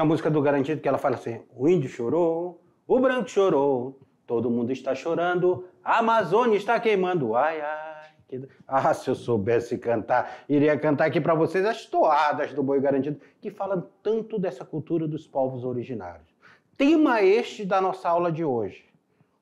Tem é a música do Garantido que ela fala assim: o índio chorou, o branco chorou, todo mundo está chorando, a Amazônia está queimando, ai, ai. Que... Ah, se eu soubesse cantar, iria cantar aqui para vocês as toadas do Boi Garantido, que falam tanto dessa cultura dos povos originários. Tema este da nossa aula de hoje: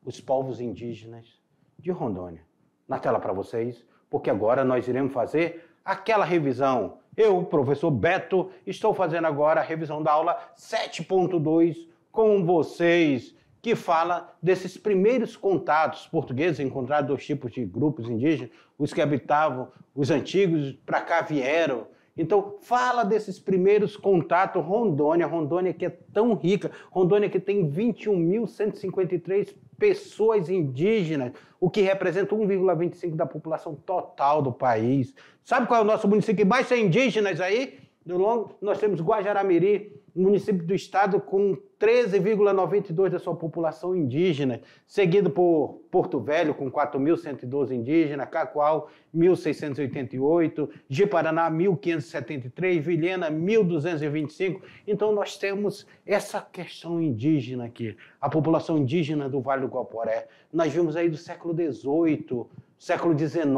os povos indígenas de Rondônia. Na tela para vocês, porque agora nós iremos fazer aquela revisão. Eu, professor Beto, estou fazendo agora a revisão da aula 7.2 com vocês, que fala desses primeiros contatos portugueses, encontrados dois tipos de grupos indígenas, os que habitavam, os antigos, para cá vieram. Então, fala desses primeiros contatos, Rondônia, Rondônia que é tão rica, Rondônia que tem 21.153 pessoas indígenas, o que representa 1,25% da população total do país. Sabe qual é o nosso município que mais tem é indígenas aí? do longo, nós temos Guajará-Mirim, município do estado com 13,92% da sua população indígena, seguido por Porto Velho, com 4.112 indígenas, Cacoal, 1.688, Jiparaná, 1.573, Vilhena, 1.225. Então, nós temos essa questão indígena aqui, a população indígena do Vale do Guaporé. Nós vimos aí do século XVIII, século XIX,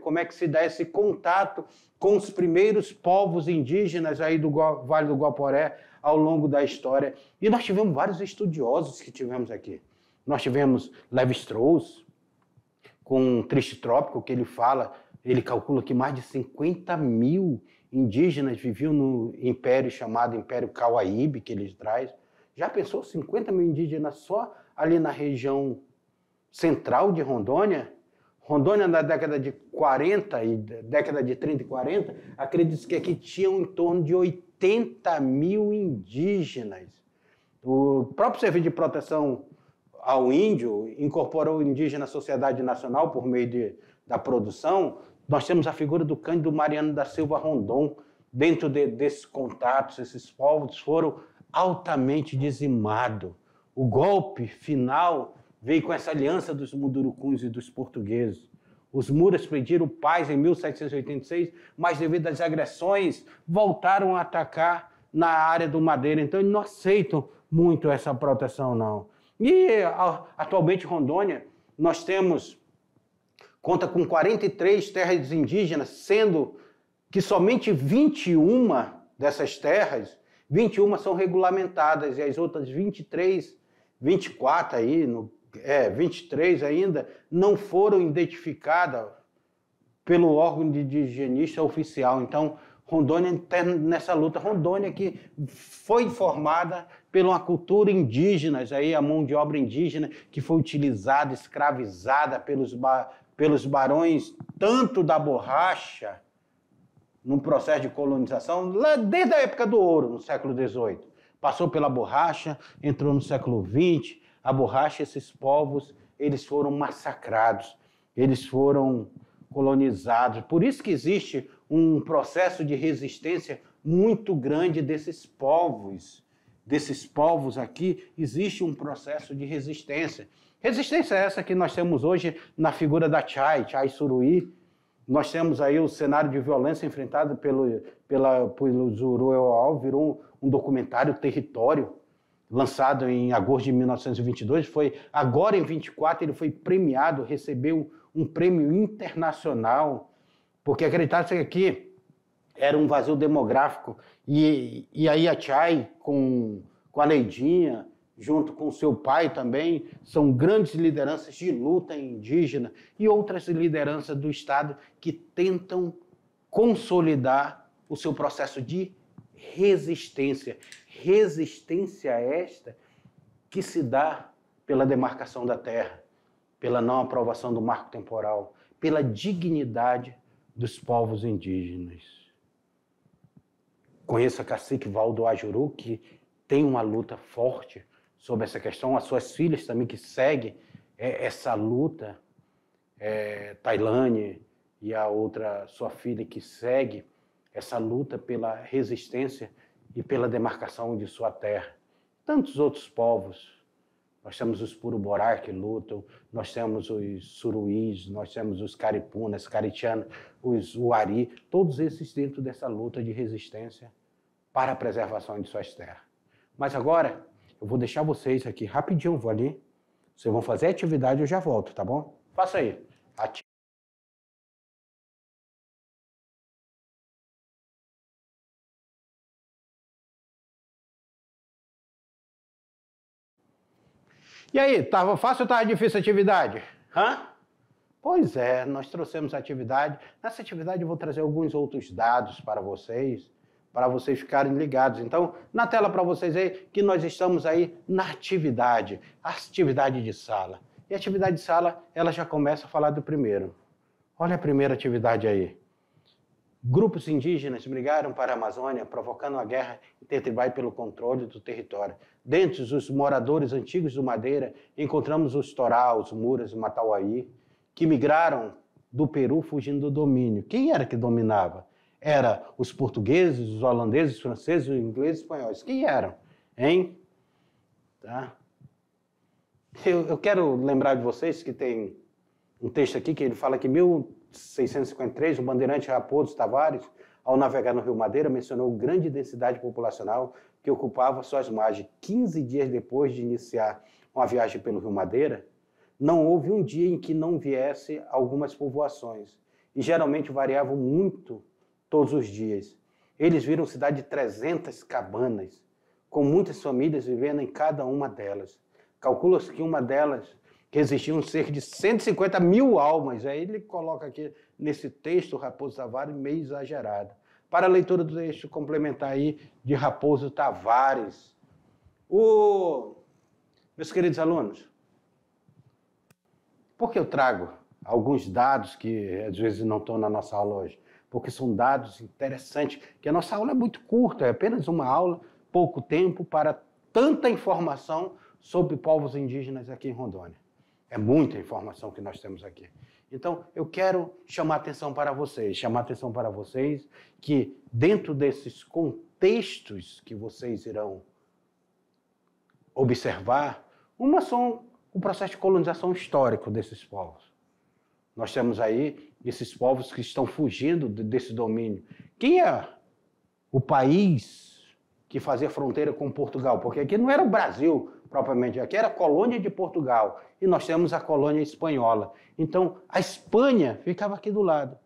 como é que se dá esse contato com os primeiros povos indígenas aí do Vale do Guaporé ao longo da história. E nós tivemos vários estudiosos que tivemos aqui. Nós tivemos Levi-Strauss, com um Triste Trópico, que ele fala, ele calcula que mais de 50 mil indígenas viviam no império chamado Império Cauaíbe, que eles traz. Já pensou 50 mil indígenas só ali na região central de Rondônia? Rondônia na década de 40 e década de 30 e 40, acredito que aqui tinham em torno de 80 mil indígenas. O próprio Serviço de Proteção ao Índio incorporou o indígena à Sociedade Nacional por meio de, da produção. Nós temos a figura do Cândido Mariano da Silva Rondon dentro de, desses contatos. Esses povos foram altamente dizimados. O golpe final veio com essa aliança dos Mundurucuns e dos portugueses. Os muras pediram paz em 1786, mas devido às agressões, voltaram a atacar na área do Madeira. Então, eles não aceitam muito essa proteção, não. E atualmente, Rondônia, nós temos, conta com 43 terras indígenas, sendo que somente 21 dessas terras, 21 são regulamentadas e as outras 23, 24 aí, no é, 23 ainda não foram identificadas pelo órgão de, higienista oficial. Então, Rondônia está nessa luta. Rondônia que foi formada pela uma cultura indígena, aí a mão de obra indígena que foi utilizada, escravizada pelos, ba pelos barões, tanto da borracha, no processo de colonização, lá desde a época do ouro, no século XVIII. Passou pela borracha, entrou no século XX, a borracha, esses povos, eles foram massacrados, eles foram colonizados. Por isso que existe um processo de resistência muito grande desses povos. Desses povos aqui, existe um processo de resistência. Resistência é essa que nós temos hoje na figura da Chai, Chai Suruí. Nós temos aí o cenário de violência enfrentado pelo, pela, pelo Zuruel Al, virou um, um documentário território lançado em agosto de 1922, foi agora em 24 ele foi premiado, recebeu um prêmio internacional, porque acreditava-se que aqui era um vazio demográfico e, e aí a Chay com, com a Leidinha junto com seu pai também, são grandes lideranças de luta indígena e outras lideranças do Estado que tentam consolidar o seu processo de resistência. Resistência é esta que se dá pela demarcação da terra, pela não aprovação do marco temporal, pela dignidade dos povos indígenas. Conheço a cacique Valdo Ajuru, que tem uma luta forte sobre essa questão, as suas filhas também que seguem é, essa luta, é, Tailane e a outra sua filha que segue essa luta pela resistência e pela demarcação de sua terra. Tantos outros povos. Nós temos os Puruborá que lutam, nós temos os Suruís, nós temos os Caripunas, Caritianos, os Uari, todos esses dentro dessa luta de resistência para a preservação de suas terras. Mas agora, eu vou deixar vocês aqui rapidinho, vou ali. Vocês vão fazer a atividade, eu já volto, tá bom? Faça aí. E aí, tava fácil ou tava difícil a atividade? Hã? Pois é, nós trouxemos a atividade. Nessa atividade eu vou trazer alguns outros dados para vocês, para vocês ficarem ligados. Então, na tela para vocês aí, que nós estamos aí na atividade, atividade de sala. E a atividade de sala, ela já começa a falar do primeiro. Olha a primeira atividade aí. Grupos indígenas brigaram para a Amazônia, provocando a guerra intertribal pelo controle do território. Dentre os moradores antigos do Madeira, encontramos os Torá, os Muras, os Matauaí, que migraram do Peru fugindo do domínio. Quem era que dominava? Era os portugueses, os holandeses, os franceses, os ingleses, os espanhóis. Quem eram? Hein? Tá? Eu, eu quero lembrar de vocês que tem um texto aqui que ele fala que mil 653, o bandeirante Raposo Tavares, ao navegar no Rio Madeira, mencionou grande densidade populacional que ocupava suas margens. 15 dias depois de iniciar uma viagem pelo Rio Madeira, não houve um dia em que não viesse algumas povoações. E geralmente variavam muito todos os dias. Eles viram cidade de 300 cabanas, com muitas famílias vivendo em cada uma delas. Calcula-se que uma delas que existiam cerca de 150 mil almas. Aí ele coloca aqui nesse texto, Raposo Tavares, meio exagerado. Para a leitura do texto complementar aí de Raposo Tavares. O... Meus queridos alunos, por que eu trago alguns dados que às vezes não estão na nossa aula hoje? Porque são dados interessantes, que a nossa aula é muito curta, é apenas uma aula, pouco tempo para tanta informação sobre povos indígenas aqui em Rondônia. É muita informação que nós temos aqui. Então, eu quero chamar atenção para vocês, chamar atenção para vocês que dentro desses contextos que vocês irão observar, uma são o processo de colonização histórico desses povos. Nós temos aí esses povos que estão fugindo desse domínio. Quem é o país que fazer fronteira com Portugal, porque aqui não era o Brasil propriamente, aqui era a colônia de Portugal e nós temos a colônia espanhola. Então, a Espanha ficava aqui do lado.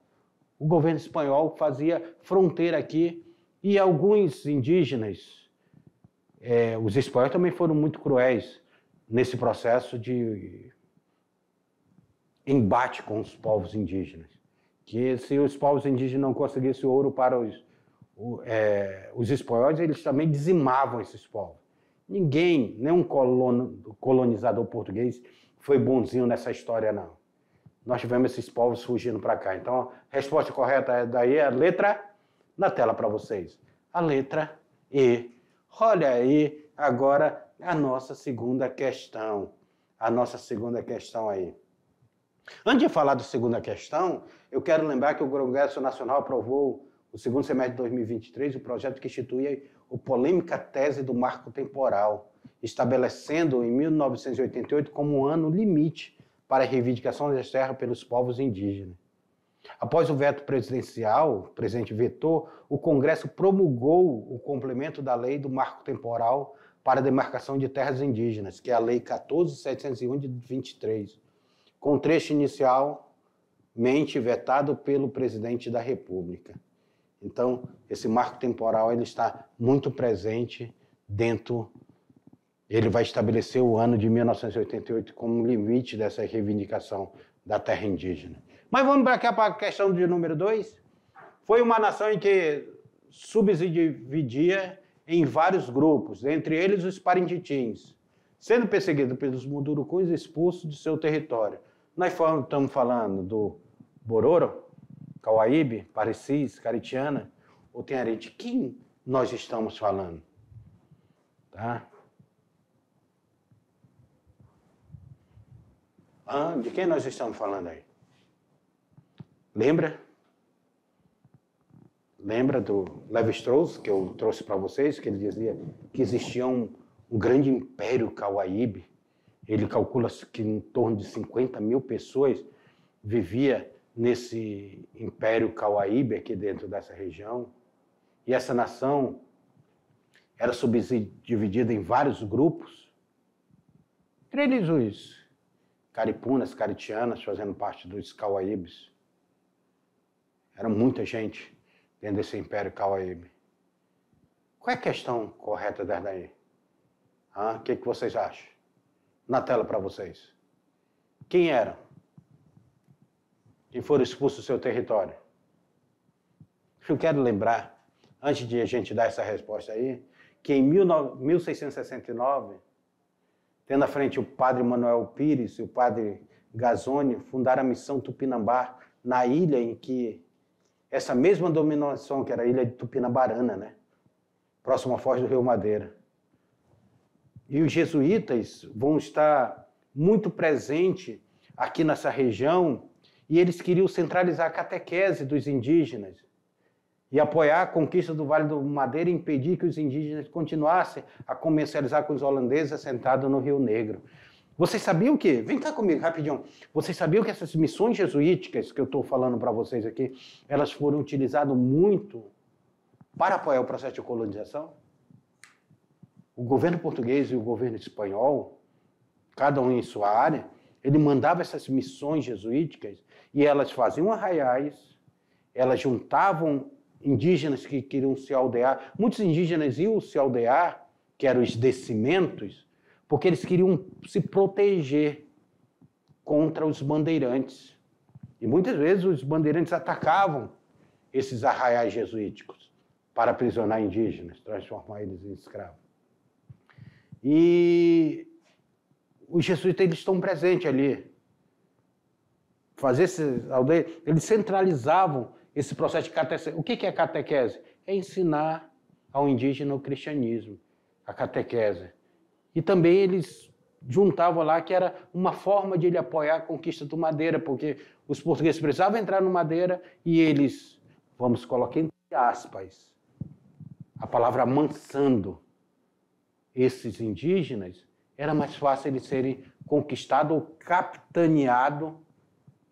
O governo espanhol fazia fronteira aqui e alguns indígenas, é, os espanhóis também foram muito cruéis nesse processo de embate com os povos indígenas. Que se os povos indígenas não conseguissem ouro para os o, é, os espanhóis eles também dizimavam esses povos. Ninguém, nenhum colonizador português foi bonzinho nessa história, não. Nós tivemos esses povos fugindo para cá. Então, a resposta correta é daí é a letra na tela para vocês. A letra E. Olha aí agora a nossa segunda questão. A nossa segunda questão aí. Antes de falar da segunda questão, eu quero lembrar que o Congresso Nacional aprovou o segundo semestre de 2023, o projeto que institui a polêmica tese do marco temporal, estabelecendo em 1988 como um ano limite para a reivindicação das terras pelos povos indígenas. Após o veto presidencial, o presidente vetou, o Congresso promulgou o complemento da lei do marco temporal para a demarcação de terras indígenas, que é a Lei 14.701 de 23, com trecho inicialmente vetado pelo presidente da República. Então, esse marco temporal ele está muito presente dentro. Ele vai estabelecer o ano de 1988 como limite dessa reivindicação da terra indígena. Mas vamos para a questão de número dois. Foi uma nação em que subdividia em vários grupos, entre eles os parintitins, sendo perseguido pelos mundurucus e expulso de seu território. Nós estamos falando do Bororo, Cauaíbe, Parecis, Caritiana ou Tenharé, de quem nós estamos falando? Tá? Ah, de quem nós estamos falando aí? Lembra? Lembra do Levi-Strauss, que eu trouxe para vocês, que ele dizia que existia um, um grande império Cauaíbe. Ele calcula que em torno de 50 mil pessoas vivia nesse Império Cauaíbe, aqui dentro dessa região, e essa nação era subdividida em vários grupos, entre eles os caripunas, caritianas, fazendo parte dos cauaíbes. Era muita gente dentro desse Império Cauaíbe. Qual é a questão correta dessa daí? O que, que vocês acham? Na tela para vocês. Quem eram? e foram expulsos do seu território. Eu quero lembrar, antes de a gente dar essa resposta aí, que em 1669, tendo à frente o padre Manuel Pires e o padre Gazoni fundaram a missão Tupinambá na ilha em que essa mesma dominação, que era a ilha de Tupinambarana, né? próximo à foz do Rio Madeira. E os jesuítas vão estar muito presentes aqui nessa região e eles queriam centralizar a catequese dos indígenas e apoiar a conquista do Vale do Madeira e impedir que os indígenas continuassem a comercializar com os holandeses assentados no Rio Negro. Vocês sabiam que, vem cá comigo rapidinho, vocês sabiam que essas missões jesuíticas que eu estou falando para vocês aqui, elas foram utilizadas muito para apoiar o processo de colonização? O governo português e o governo espanhol, cada um em sua área, ele mandava essas missões jesuíticas e elas faziam arraiais, elas juntavam indígenas que queriam se aldear. Muitos indígenas iam se aldear, que eram os descimentos, porque eles queriam se proteger contra os bandeirantes. E muitas vezes os bandeirantes atacavam esses arraiais jesuíticos para aprisionar indígenas, transformar eles em escravos. E os jesuítas eles estão presentes ali fazer esses, eles centralizavam esse processo de catequese. O que é catequese? É ensinar ao indígena o cristianismo, a catequese. E também eles juntavam lá que era uma forma de ele apoiar a conquista do Madeira, porque os portugueses precisavam entrar no Madeira e eles, vamos colocar entre aspas, a palavra amansando esses indígenas, era mais fácil eles serem conquistados ou capitaneados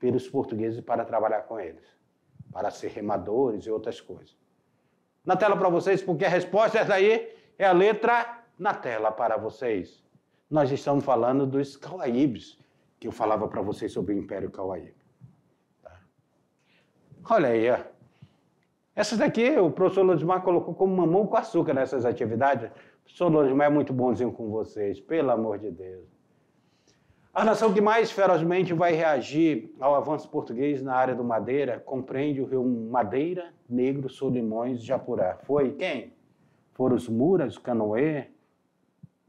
pelos portugueses para trabalhar com eles, para ser remadores e outras coisas. Na tela para vocês, porque a resposta é daí, é a letra na tela para vocês. Nós estamos falando dos Cauaíbes, que eu falava para vocês sobre o Império Cauaíbe. Tá? Olha aí, ó. Essas daqui o professor Lodimar colocou como mamão com açúcar nessas atividades. O professor Lodimar é muito bonzinho com vocês, pelo amor de Deus. A nação que mais ferozmente vai reagir ao avanço português na área do Madeira compreende o rio Madeira, Negro, Solimões e Japurá. Foi quem? Foram os Muras, Canoê,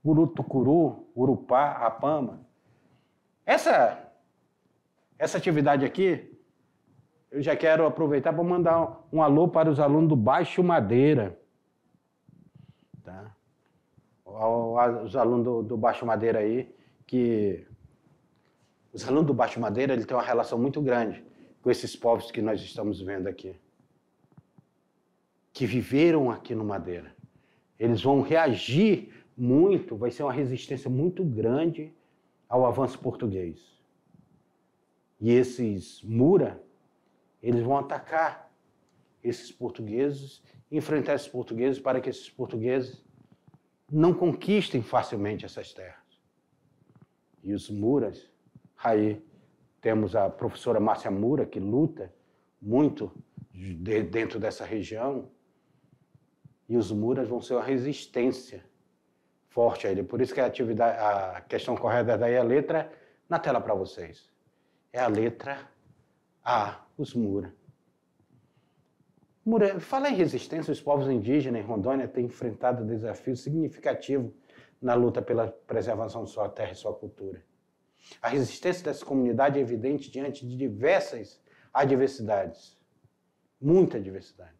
Urutucuru, Urupá, Apama. Essa, essa atividade aqui, eu já quero aproveitar para mandar um alô para os alunos do Baixo Madeira. Tá? Os alunos do, do Baixo Madeira aí, que os alunos do Baixo Madeira ele tem uma relação muito grande com esses povos que nós estamos vendo aqui, que viveram aqui no Madeira. Eles vão reagir muito, vai ser uma resistência muito grande ao avanço português. E esses Mura, eles vão atacar esses portugueses, enfrentar esses portugueses para que esses portugueses não conquistem facilmente essas terras. E os Muras Aí temos a professora Márcia Mura, que luta muito de, dentro dessa região, e os muras vão ser uma resistência forte a ele. Por isso que a, atividade, a questão correta daí é a letra na tela para vocês. É a letra A, os muras. Mura, fala em resistência, os povos indígenas em Rondônia têm enfrentado desafios significativos na luta pela preservação de sua terra e sua cultura. A resistência dessa comunidade é evidente diante de diversas adversidades muita diversidade.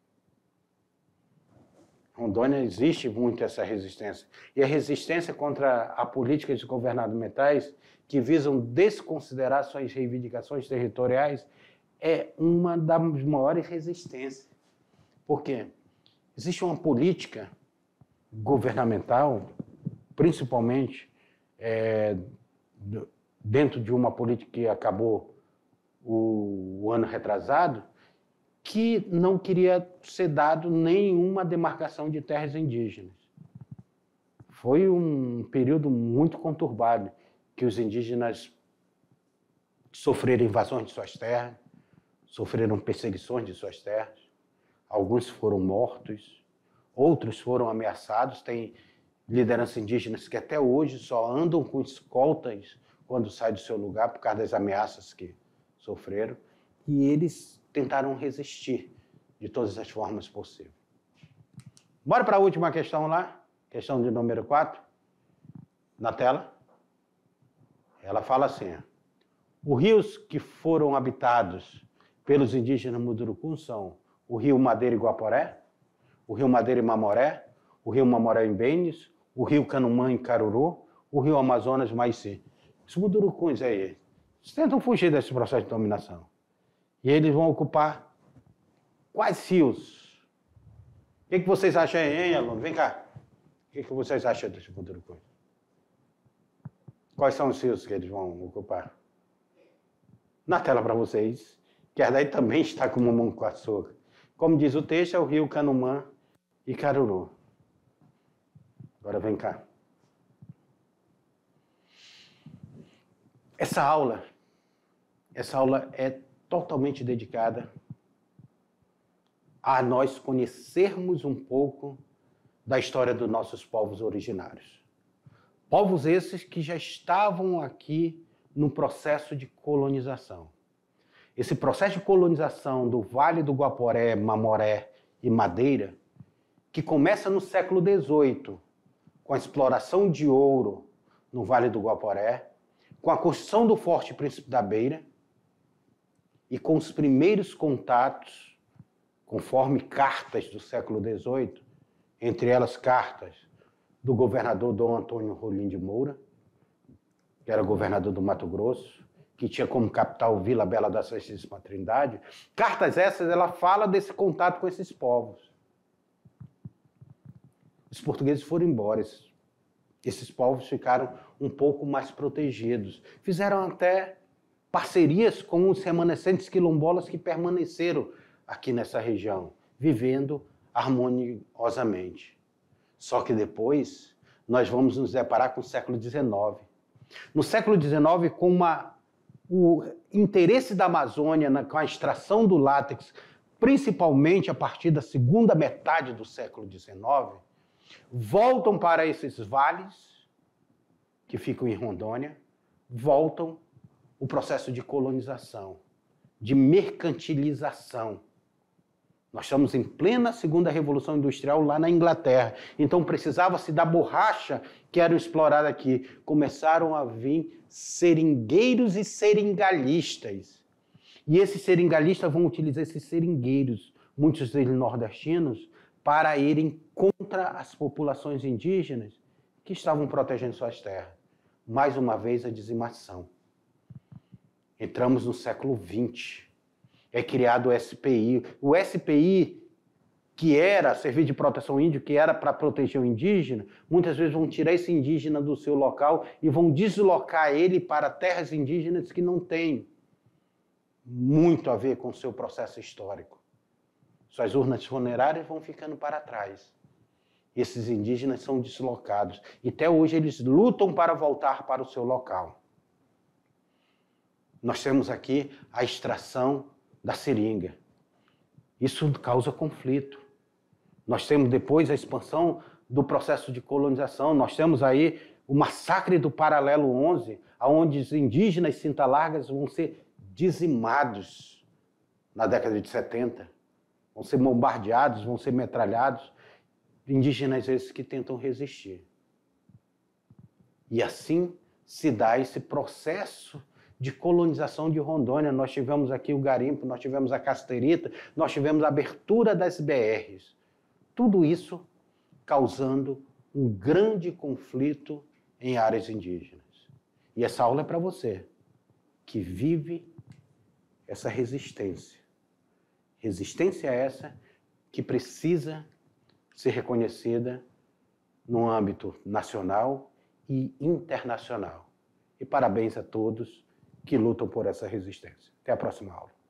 Rondônia existe muito essa resistência. E a resistência contra a política de governamentais que visam desconsiderar suas reivindicações territoriais é uma das maiores resistências. Por quê? Existe uma política governamental, principalmente é, do, dentro de uma política que acabou o, o ano retrasado, que não queria ser dado nenhuma demarcação de terras indígenas. Foi um período muito conturbado que os indígenas sofreram invasões de suas terras, sofreram perseguições de suas terras, alguns foram mortos, outros foram ameaçados. Tem lideranças indígenas que até hoje só andam com escoltas quando sai do seu lugar por causa das ameaças que sofreram. E eles tentaram resistir de todas as formas possíveis. Bora para a última questão lá, questão de número 4, na tela. Ela fala assim: os rios que foram habitados pelos indígenas Mundurucuns são o rio Madeira Guaporé, o rio Madeira e Mamoré, o rio Mamoré em Benes, o rio Canumã em Caruru, o rio Amazonas Maici. Os mudurucuns aí, eles tentam fugir desse processo de dominação. E eles vão ocupar quais rios? O que, que vocês acham aí, hein, aluno? Vem cá. O que, que vocês acham dos mudurucuns? Quais são os rios que eles vão ocupar? Na tela para vocês, que daí também está com mamão com açúcar. Como diz o texto, é o rio Canumã e Caruru. Agora vem cá. Essa aula, essa aula é totalmente dedicada a nós conhecermos um pouco da história dos nossos povos originários. Povos esses que já estavam aqui no processo de colonização. Esse processo de colonização do Vale do Guaporé, Mamoré e Madeira, que começa no século XVIII, com a exploração de ouro no Vale do Guaporé com a construção do Forte Príncipe da Beira e com os primeiros contatos, conforme cartas do século XVIII, entre elas cartas do governador Dom Antônio Rolim de Moura, que era governador do Mato Grosso, que tinha como capital Vila Bela da Santíssima Trindade. Cartas essas, ela fala desse contato com esses povos. Os portugueses foram embora, esses, esses povos ficaram um pouco mais protegidos. Fizeram até parcerias com os remanescentes quilombolas que permaneceram aqui nessa região, vivendo harmoniosamente. Só que depois nós vamos nos deparar com o século XIX. No século XIX, com uma, o interesse da Amazônia na, com a extração do látex, principalmente a partir da segunda metade do século XIX, voltam para esses vales que ficam em Rondônia, voltam o processo de colonização, de mercantilização. Nós estamos em plena segunda revolução industrial lá na Inglaterra. Então precisava-se da borracha que era explorada aqui. Começaram a vir seringueiros e seringalistas, E esses seringalistas vão utilizar esses seringueiros, muitos deles nordestinos, para irem contra as populações indígenas que estavam protegendo suas terras mais uma vez a dizimação. Entramos no século XX. É criado o SPI. O SPI, que era serviço de proteção índio, que era para proteger o indígena, muitas vezes vão tirar esse indígena do seu local e vão deslocar ele para terras indígenas que não têm muito a ver com o seu processo histórico. Suas urnas funerárias vão ficando para trás. Esses indígenas são deslocados e até hoje eles lutam para voltar para o seu local. Nós temos aqui a extração da seringa. Isso causa conflito. Nós temos depois a expansão do processo de colonização, nós temos aí o massacre do Paralelo 11, onde os indígenas cinta largas vão ser dizimados na década de 70. Vão ser bombardeados, vão ser metralhados indígenas esses que tentam resistir. E assim se dá esse processo de colonização de Rondônia. Nós tivemos aqui o garimpo, nós tivemos a casterita, nós tivemos a abertura das BRs. Tudo isso causando um grande conflito em áreas indígenas. E essa aula é para você que vive essa resistência. Resistência essa que precisa ser reconhecida no âmbito nacional e internacional. E parabéns a todos que lutam por essa resistência. Até a próxima aula.